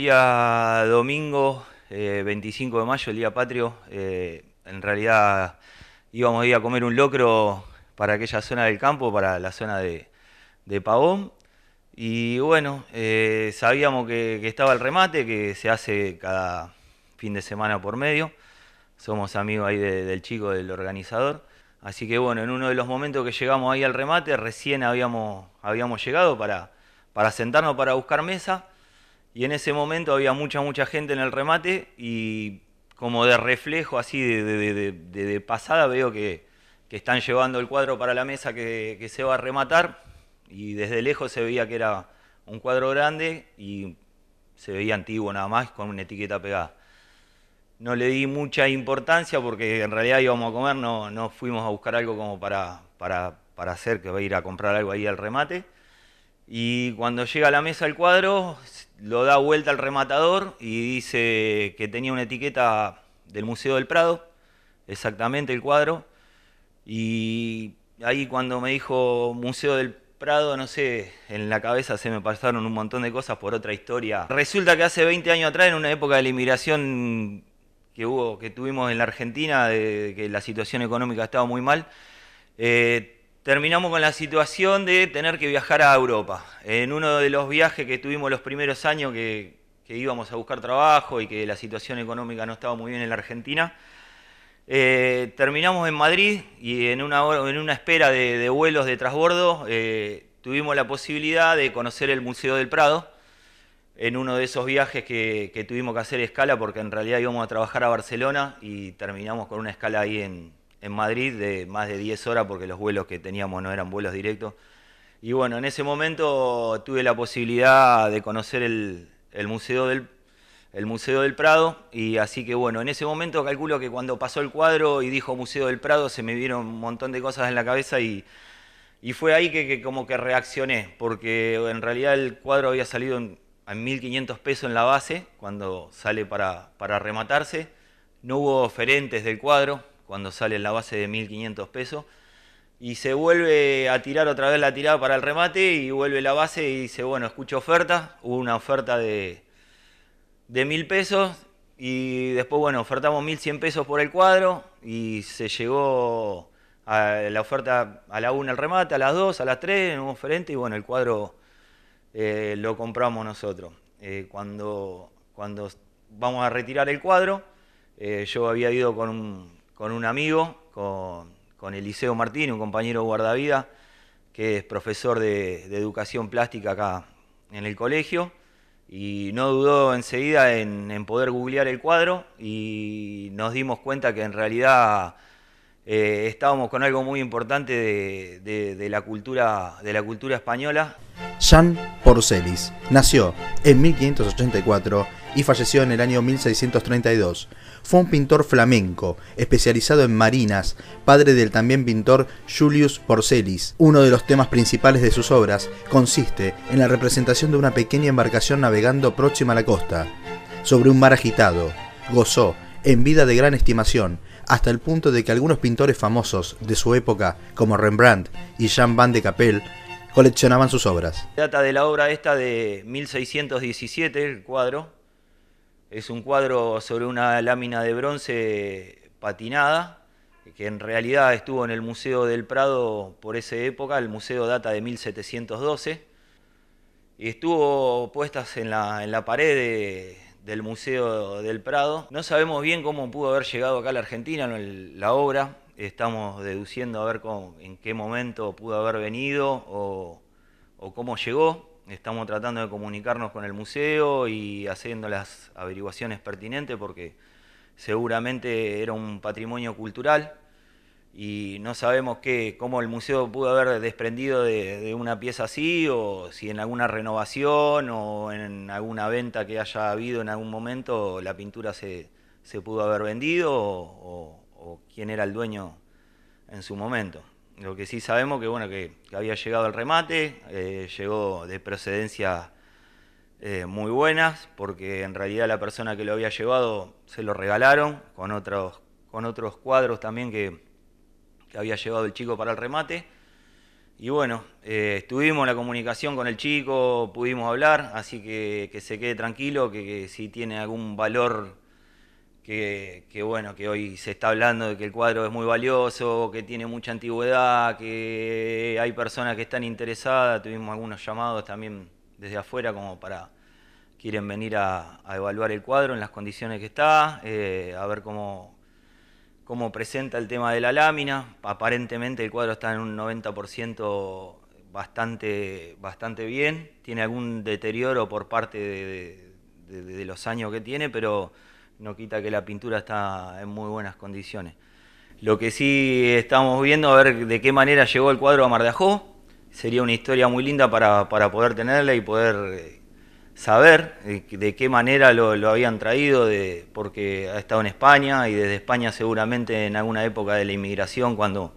Día domingo, 25 eh, de mayo, el día patrio. Eh, en realidad íbamos a ir a comer un locro para aquella zona del campo, para la zona de, Pavón. Y bueno, eh, sabíamos que, estaba el remate, que se hace cada fin de semana por medio. Somos amigos ahí del chico, del organizador. Así que bueno, en uno de los momentos que llegamos ahí al remate, recién habíamos, habíamos llegado para, para sentarnos, para buscar mesa y en ese momento había mucha, mucha gente en el remate y como de reflejo, así de, de, pasada, veo que, están llevando el cuadro para la mesa que, se va a rematar y desde lejos se veía que era un cuadro grande y se veía antiguo nada más con una etiqueta pegada. No le di mucha importancia porque en realidad íbamos a comer, no, fuimos a buscar algo como para, para, para hacer, que va a ir a comprar algo ahí al remate. Y cuando llega a la mesa el cuadro, lo da vuelta al rematador y dice que tenía una etiqueta del Museo del Prado, exactamente el cuadro. Y ahí cuando me dijo Museo del Prado, no sé, en la cabeza se me pasaron un montón de cosas por otra historia. Resulta que hace 20 años atrás, en una época de la inmigración que, hubo, que tuvimos en la Argentina, de, que la situación económica estaba muy mal, eh, terminamos con la situación de tener que viajar a Europa. En uno de los viajes que tuvimos los primeros años que, íbamos a buscar trabajo y que la situación económica no estaba muy bien en la Argentina, eh, terminamos en Madrid y en una, en una espera de, vuelos de transbordo eh, tuvimos la posibilidad de conocer el Museo del Prado en uno de esos viajes que, que, tuvimos que hacer escala porque en realidad íbamos a trabajar a Barcelona y terminamos con una escala ahí en, en Madrid de más de 10 horas porque los vuelos que teníamos no eran vuelos directos. Y bueno, en ese momento tuve la posibilidad de conocer el, museo, del, el museo del Prado y así que bueno, en ese momento calculo que cuando pasó el cuadro y dijo Museo del Prado se me vieron un montón de cosas en la cabeza y, fue ahí que, como que reaccioné porque en realidad el cuadro había salido en, 1.500 pesos en la base cuando sale para, para rematarse. No hubo oferentes del cuadro, cuando sale en la base de 1.500 pesos. Y se vuelve a tirar otra vez la tirada para el remate y vuelve la base y dice, bueno, escucho oferta. Hubo una oferta de, de 1.000 pesos y después, bueno, ofertamos 1.100 pesos por el cuadro y se llegó a la oferta a la 1 el remate, a las 2, a las 3, en un oferente, y bueno, el cuadro eh, lo compramos nosotros. Eh, cuando, cuando vamos a retirar el cuadro, eh, yo había ido con un, con un amigo, con, Eliseo Martín, un compañero guardavida, que es profesor de, educación plástica acá en el colegio, y no dudó enseguida en, poder googlear el cuadro y nos dimos cuenta que en realidad eh, estábamos con algo muy importante de, la cultura, de la cultura española. Jean Porcelis nació en 1584 y falleció en el año 1632. Fue un pintor flamenco, especializado en marinas, padre del también pintor Julius Porcelis. Uno de los temas principales de sus obras consiste en la representación de una pequeña embarcación navegando próxima a la costa, sobre un mar agitado. Gozó, en vida de gran estimación, hasta el punto de que algunos pintores famosos de su época, como Rembrandt y Jean Van de Capel, coleccionaban sus obras. Data de la obra esta de 1617, el cuadro, es un cuadro sobre una lámina de bronce patinada, que en realidad estuvo en el Museo del Prado por esa época, el museo data de 1712, y estuvo puestas en la, en la pared del Museo del Prado. No sabemos bien cómo pudo haber llegado acá a la Argentina la obra, estamos deduciendo a ver en qué momento pudo haber venido o, o cómo llegó estamos tratando de comunicarnos con el museo y haciendo las averiguaciones pertinentes porque seguramente era un patrimonio cultural y no sabemos qué, cómo el museo pudo haber desprendido de, una pieza así o si en alguna renovación o en alguna venta que haya habido en algún momento la pintura se, se pudo haber vendido o quién era el dueño en su momento lo que sí sabemos que bueno que, había llegado el remate, eh, llegó de procedencias eh, muy buenas, porque en realidad la persona que lo había llevado se lo regalaron con otros, con otros cuadros también que, había llevado el chico para el remate. Y bueno, eh, estuvimos en la comunicación con el chico, pudimos hablar, así que, se quede tranquilo, que si tiene algún valor que, bueno, que hoy se está hablando de que el cuadro es muy valioso, que tiene mucha antigüedad, que hay personas que están interesadas, tuvimos algunos llamados también desde afuera como para quieren venir a, evaluar el cuadro en las condiciones que está, eh, a ver cómo, cómo presenta el tema de la lámina. Aparentemente el cuadro está en un 90% bastante, bastante bien, tiene algún deterioro por parte de los años que tiene, pero no quita que la pintura está en muy buenas condiciones. Lo que sí estamos viendo, a ver de qué manera llegó el cuadro a Ajó... sería una historia muy linda para, poder tenerla y poder eh, saber eh, de qué manera lo, habían traído, porque ha estado en España y desde España seguramente en alguna época de la inmigración, cuando,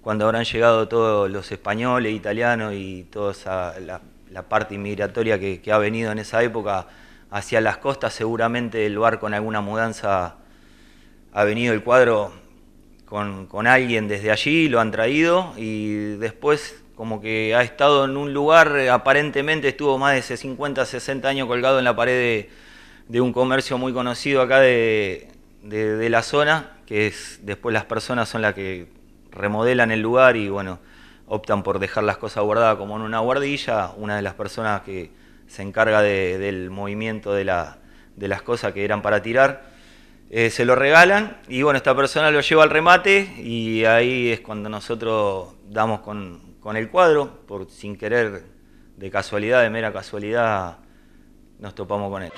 cuando habrán llegado todos los españoles, italianos y toda la, parte inmigratoria que ha venido en esa época hacia las costas, seguramente el barco con alguna mudanza ha venido el cuadro con, alguien desde allí, lo han traído y después como que ha estado en un lugar, eh, aparentemente estuvo más de 50, 60 años colgado en la pared de, un comercio muy conocido acá de, de, la zona, que es después las personas son las que remodelan el lugar y bueno, optan por dejar las cosas guardadas como en una guardilla, una de las personas que, se encarga del movimiento de, las cosas que eran para tirar. Eh, se lo regalan y bueno, esta persona lo lleva al remate y ahí es cuando nosotros damos con, con el cuadro, por sin querer, de casualidad, de mera casualidad, nos topamos con él.